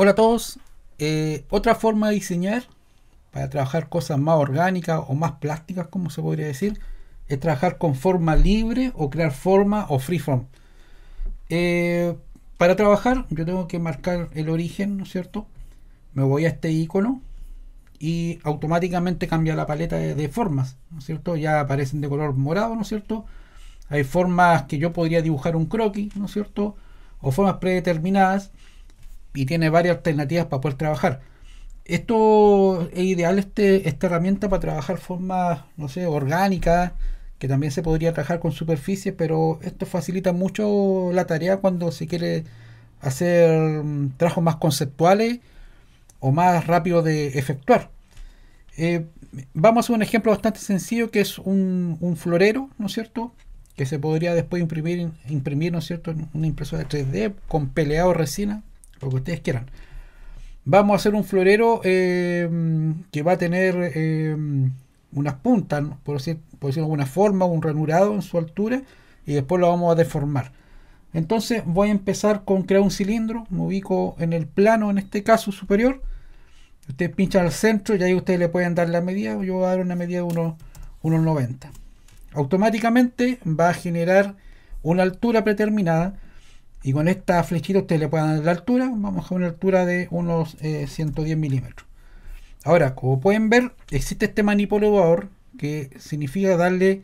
Hola a todos. Eh, otra forma de diseñar para trabajar cosas más orgánicas o más plásticas, como se podría decir, es trabajar con forma libre o crear forma o freeform. Eh, para trabajar, yo tengo que marcar el origen, ¿no es cierto? Me voy a este icono y automáticamente cambia la paleta de, de formas, ¿no es cierto? Ya aparecen de color morado, ¿no es cierto? Hay formas que yo podría dibujar un croquis, ¿no es cierto? O formas predeterminadas y tiene varias alternativas para poder trabajar. Esto es ideal, este, esta herramienta para trabajar forma no sé, orgánicas, que también se podría trabajar con superficie pero esto facilita mucho la tarea cuando se quiere hacer mm, trabajos más conceptuales o más rápido de efectuar. Eh, vamos a un ejemplo bastante sencillo que es un, florero, ¿no es cierto? Que se podría después imprimir, imprimir ¿no es cierto? en Una impresora 3D con peleado resina, lo que ustedes quieran. Vamos a hacer un florero eh, que va a tener eh, unas puntas, por, decir, por decirlo de alguna forma, un ranurado en su altura y después lo vamos a deformar. Entonces voy a empezar con crear un cilindro, me ubico en el plano, en este caso superior. Ustedes pinchan al centro y ahí ustedes le pueden dar la medida. Yo voy a dar una medida de unos 90. Automáticamente va a generar una altura predeterminada y con esta flechita ustedes le pueden dar la altura, vamos a una altura de unos 110 eh, milímetros. Ahora, como pueden ver, existe este manipulador que significa darle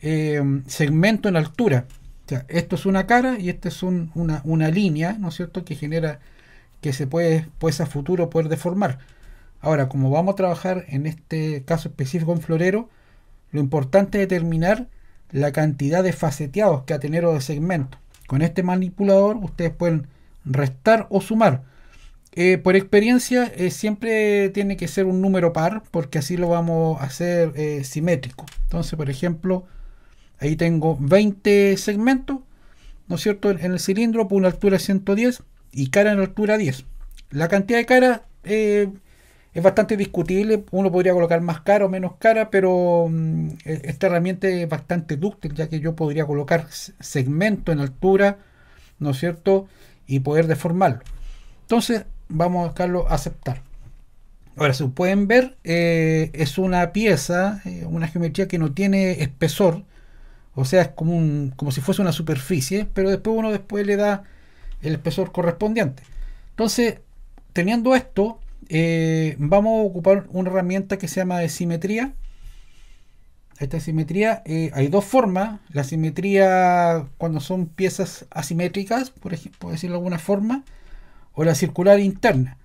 em, segmento en altura. O sea, esto es una cara y esta es una, línea, ¿no es cierto?, que genera, que se puede, pues a futuro poder deformar. Ahora, como vamos a trabajar en este caso específico en florero, lo importante es determinar la cantidad de faceteados que va a tener o de segmento. Con este manipulador ustedes pueden restar o sumar. Eh, por experiencia eh, siempre tiene que ser un número par porque así lo vamos a hacer eh, simétrico. Entonces, por ejemplo, ahí tengo 20 segmentos, ¿no es cierto? En el cilindro por una altura 110 y cara en altura 10. La cantidad de cara es bastante discutible, uno podría colocar más cara o menos cara, pero mm, e-, esta herramienta es bastante dúctil, ya que yo podría colocar segmento en altura, ¿no es cierto? Y poder deformarlo. Entonces, vamos a buscarlo aceptar. Ahora, si pueden ver, eh, es una pieza, eh, una geometría que no tiene espesor, o sea, es como, como si fuese una superficie, pero después uno después le da el espesor correspondiente. Entonces, teniendo esto, eh, vamos a ocupar una herramienta que se llama de simetría. Esta simetría, eh, hay dos formas. La simetría cuando son piezas asimétricas, por ejemplo, decirlo de alguna forma, o la circular interna.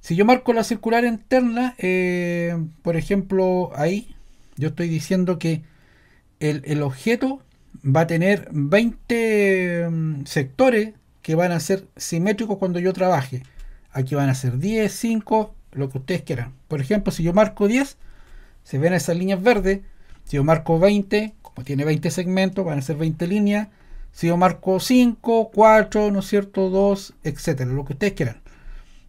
Si yo marco la circular interna, eh, por ejemplo, ahí, yo estoy diciendo que el, el objeto va a tener 20 mm, sectores que van a ser simétricos cuando yo trabaje. Aquí van a ser 10, 5, lo que ustedes quieran. Por ejemplo, si yo marco 10, se ven esas líneas verdes. Si yo marco 20, como tiene 20 segmentos, van a ser 20 líneas. Si yo marco 5, 4, ¿no es cierto? 2, etcétera, lo que ustedes quieran.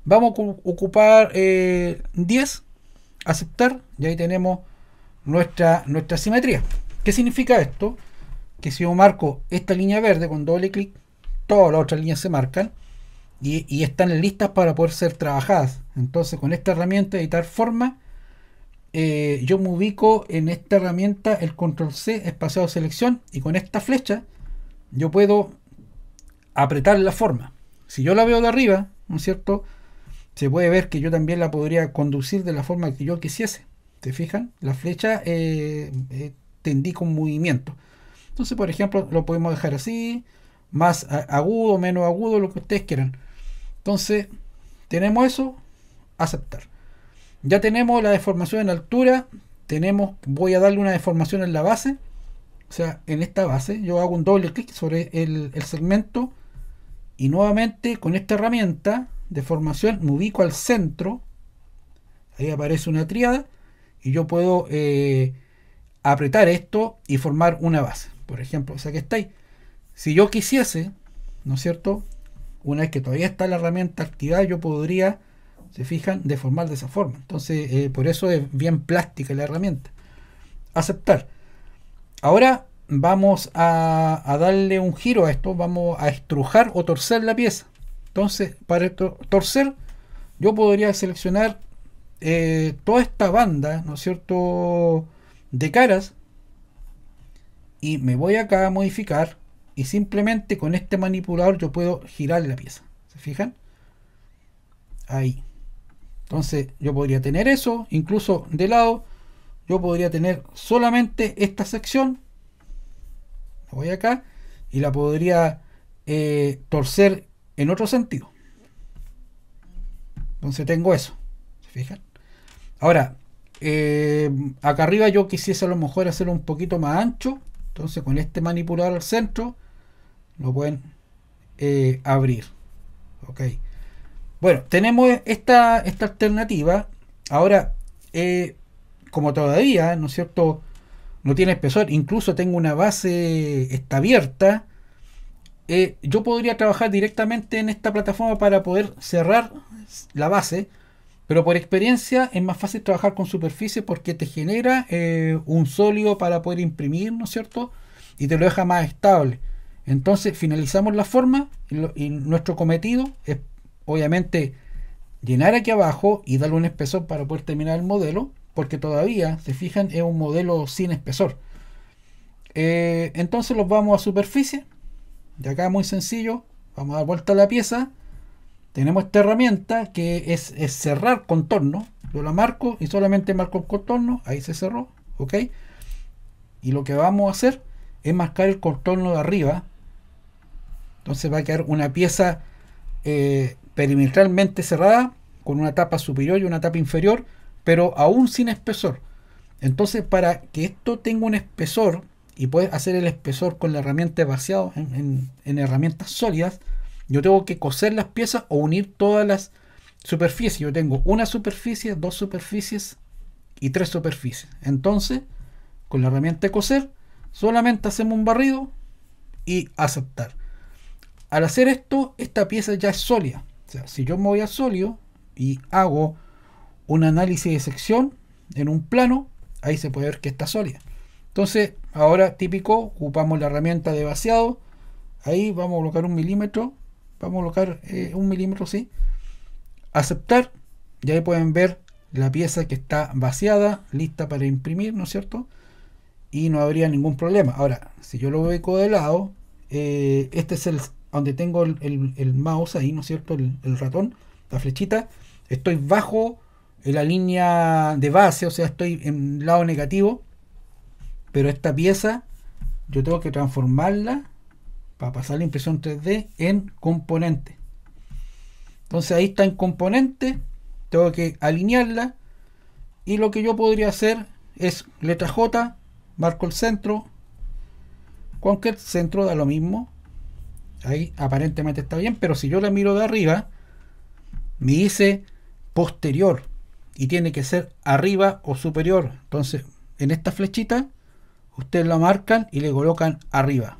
Vamos a ocupar 10, eh, aceptar, y ahí tenemos nuestra, nuestra simetría. ¿Qué significa esto? Que si yo marco esta línea verde con doble clic, todas las otras líneas se marcan y, están listas para poder ser trabajadas. Entonces, con esta herramienta, editar forma, eh, yo me ubico en esta herramienta, el control C, espaciado selección, y con esta flecha yo puedo apretar la forma. Si yo la veo de arriba, ¿no es cierto? Se puede ver que yo también la podría conducir de la forma que yo quisiese. se fijan? La flecha eh, eh, tendí con movimiento. Entonces, por ejemplo, lo podemos dejar así, más agudo, menos agudo, lo que ustedes quieran. Entonces, tenemos eso, aceptar. Ya tenemos la deformación en altura, tenemos, voy a darle una deformación en la base, o sea, en esta base, yo hago un doble clic sobre el, segmento y nuevamente con esta herramienta, de formación me ubico al centro, ahí aparece una triada y yo puedo eh, apretar esto y formar una base, por ejemplo, o sea que está ahí. Si yo quisiese, ¿no es cierto? Una vez que todavía está la herramienta activada, yo podría, se fijan, deformar de esa forma. Entonces, eh, por eso es bien plástica la herramienta. Aceptar. Ahora vamos a, darle un giro a esto, vamos a estrujar o torcer la pieza. Entonces, para torcer, yo podría seleccionar eh, toda esta banda, ¿no es cierto?, de caras. Y me voy acá a modificar y simplemente con este manipulador yo puedo girar la pieza. ¿Se fijan? Ahí. Entonces yo podría tener eso, incluso de lado, yo podría tener solamente esta sección. Voy acá y la podría eh, torcer en otro sentido. Entonces tengo eso. ¿Se fijan? Ahora, eh, acá arriba yo quisiese a lo mejor hacerlo un poquito más ancho. Entonces con este manipulador al centro lo pueden eh, abrir. Ok. Bueno, tenemos esta, esta alternativa. Ahora, eh, como todavía, ¿no es cierto? No tiene espesor, incluso tengo una base, está abierta. Eh, yo podría trabajar directamente en esta plataforma para poder cerrar la base, pero por experiencia es más fácil trabajar con superficie porque te genera un sólido para poder imprimir, ¿no es cierto? Y te lo deja más estable. Entonces finalizamos la forma y, nuestro cometido es obviamente llenar aquí abajo y darle un espesor para poder terminar el modelo, porque todavía, se fijan, es un modelo sin espesor. Eh, entonces los vamos a superficie, de acá muy sencillo, vamos a dar vuelta a la pieza, tenemos esta herramienta que es, es cerrar contorno, yo la marco y solamente marco el contorno, ahí se cerró, ok, y lo que vamos a hacer es marcar el contorno de arriba, entonces va a quedar una pieza eh, perimetralmente cerrada con una tapa superior y una tapa inferior, pero aún sin espesor. Entonces para que esto tenga un espesor y puedes hacer el espesor con la herramienta de vaciado en, en herramientas sólidas, yo tengo que coser las piezas o unir todas las superficies. Yo tengo una superficie, dos superficies y tres superficies. Entonces, con la herramienta coser, solamente hacemos un barrido y aceptar. Al hacer esto, esta pieza ya es sólida. O sea, si yo me voy a sólido y hago un análisis de sección en un plano, ahí se puede ver que está sólida. Entonces, ahora típico, ocupamos la herramienta de vaciado. Ahí vamos a colocar un milímetro. Vamos a colocar eh, un milímetro, sí. Aceptar. Y ahí pueden ver la pieza que está vaciada, lista para imprimir, ¿no es cierto? Y no habría ningún problema. Ahora, si yo lo veo de lado, eh, este es el donde tengo el, mouse ahí, ¿no es cierto? El, ratón, la flechita, estoy bajo la línea de base, o sea, estoy en lado negativo, pero esta pieza yo tengo que transformarla para pasar la impresión 3D en componente. Entonces ahí está en componente, tengo que alinearla y lo que yo podría hacer es letra J, marco el centro, cualquier centro da lo mismo, Ahí aparentemente está bien, pero si yo la miro de arriba, me dice posterior y tiene que ser arriba o superior. Entonces, en esta flechita, ustedes la marcan y le colocan arriba.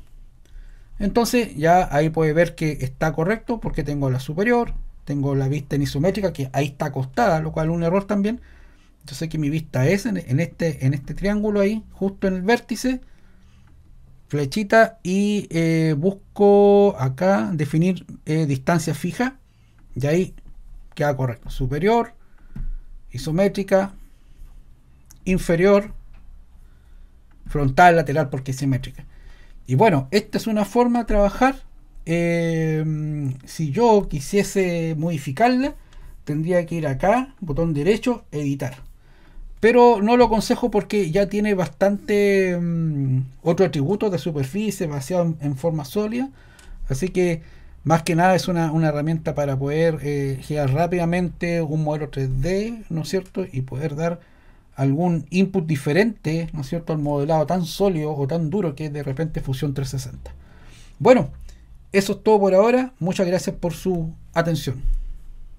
Entonces, ya ahí puede ver que está correcto porque tengo la superior, tengo la vista en isométrica que ahí está acostada, lo cual es un error también. Yo sé que mi vista es en, en, este, en este triángulo ahí, justo en el vértice, flechita y eh, busco acá definir eh, distancia fija y ahí queda correcto superior isométrica inferior frontal lateral porque es simétrica y bueno esta es una forma de trabajar em, si yo quisiese modificarla tendría que ir acá botón derecho editar pero no lo aconsejo porque ya tiene bastante mm, otro atributo de superficie, vaciado en, forma sólida. Así que más que nada es una, herramienta para poder eh, girar rápidamente un modelo 3D, ¿no es cierto? Y poder dar algún input diferente, ¿no es cierto?, al modelado tan sólido o tan duro que es de repente Fusión 360. Bueno, eso es todo por ahora. Muchas gracias por su atención.